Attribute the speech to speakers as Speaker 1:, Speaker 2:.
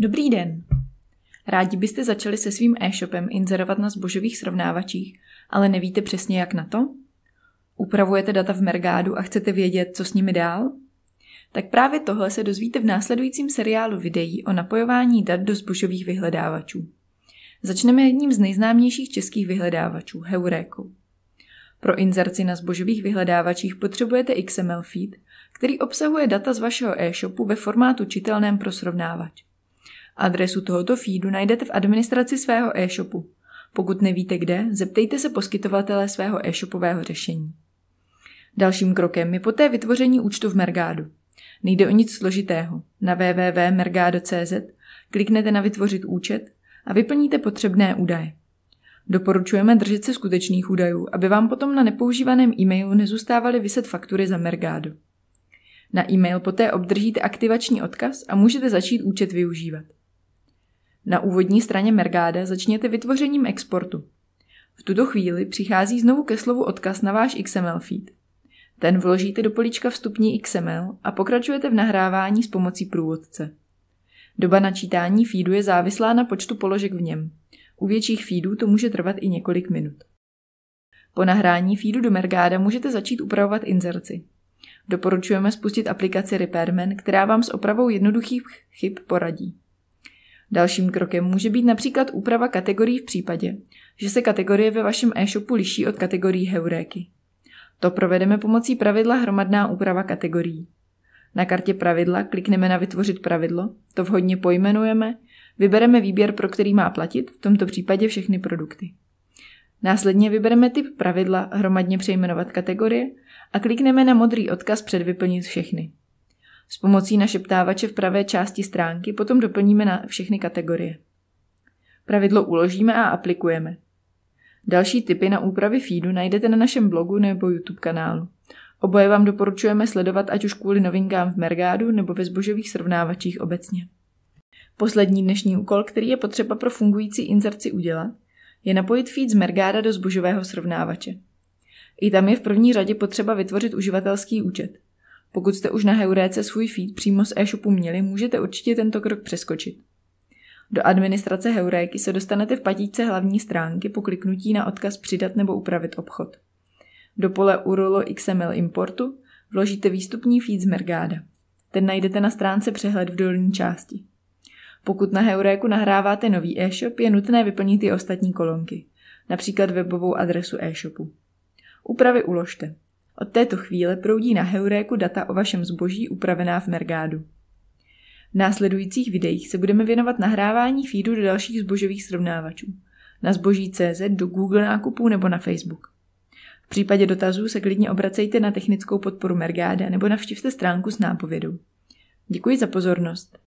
Speaker 1: Dobrý den! Rádi byste začali se svým e-shopem inzerovat na zbožových srovnávačích, ale nevíte přesně jak na to? Upravujete data v Mergádu a chcete vědět, co s nimi dál? Tak právě tohle se dozvíte v následujícím seriálu videí o napojování dat do zbožových vyhledávačů. Začneme jedním z nejznámějších českých vyhledávačů, Heurékou. Pro inzerci na zbožových vyhledávačích potřebujete XML feed, který obsahuje data z vašeho e-shopu ve formátu čitelném pro srovnávač. Adresu tohoto feedu najdete v administraci svého e-shopu. Pokud nevíte kde, zeptejte se poskytovatele svého e-shopového řešení. Dalším krokem je poté vytvoření účtu v Mergádu. Nejde o nic složitého. Na www.mergado.cz kliknete na Vytvořit účet a vyplníte potřebné údaje. Doporučujeme držet se skutečných údajů, aby vám potom na nepoužívaném e-mailu nezůstávaly vyset faktury za Mergado. Na e-mail poté obdržíte aktivační odkaz a můžete začít účet využívat. Na úvodní straně Mergáda začněte vytvořením exportu. V tuto chvíli přichází znovu ke slovu odkaz na váš XML feed. Ten vložíte do políčka vstupní XML a pokračujete v nahrávání s pomocí průvodce. Doba načítání feedu je závislá na počtu položek v něm. U větších feedů to může trvat i několik minut. Po nahrání feedu do Mergáda můžete začít upravovat inzerci. Doporučujeme spustit aplikaci Repairman, která vám s opravou jednoduchých chyb poradí. Dalším krokem může být například úprava kategorií v případě, že se kategorie ve vašem e-shopu liší od kategorií heuréky. To provedeme pomocí pravidla hromadná úprava kategorií. Na kartě pravidla klikneme na Vytvořit pravidlo, to vhodně pojmenujeme, vybereme výběr, pro který má platit, v tomto případě všechny produkty. Následně vybereme typ pravidla Hromadně přejmenovat kategorie a klikneme na modrý odkaz Předvyplnit všechny. S pomocí našeptávače v pravé části stránky potom doplníme na všechny kategorie. Pravidlo uložíme a aplikujeme. Další tipy na úpravy feedu najdete na našem blogu nebo YouTube kanálu. Oboje vám doporučujeme sledovat ať už kvůli novinkám v Mergádu nebo ve zbožových srovnávačích obecně. Poslední dnešní úkol, který je potřeba pro fungující inzerci udělat, je napojit feed z Mergáda do zbožového srovnávače. I tam je v první řadě potřeba vytvořit uživatelský účet – pokud jste už na Heuréce svůj feed přímo z e-shopu měli, můžete určitě tento krok přeskočit. Do administrace Heuréky se dostanete v patíce hlavní stránky po kliknutí na odkaz Přidat nebo upravit obchod. Do pole URL XML importu vložíte výstupní feed z Mergáda. Ten najdete na stránce přehled v dolní části. Pokud na Heuréku nahráváte nový e-shop, je nutné vyplnit i ostatní kolonky, například webovou adresu e-shopu. Úpravy uložte. Od této chvíle proudí na Heuréku data o vašem zboží upravená v Mergádu. V následujících videích se budeme věnovat nahrávání feedu do dalších zbožových srovnávačů. Na zboží Cz do Google nákupů nebo na Facebook. V případě dotazů se klidně obracejte na technickou podporu Mergáda nebo navštivte stránku s nápovědou. Děkuji za pozornost.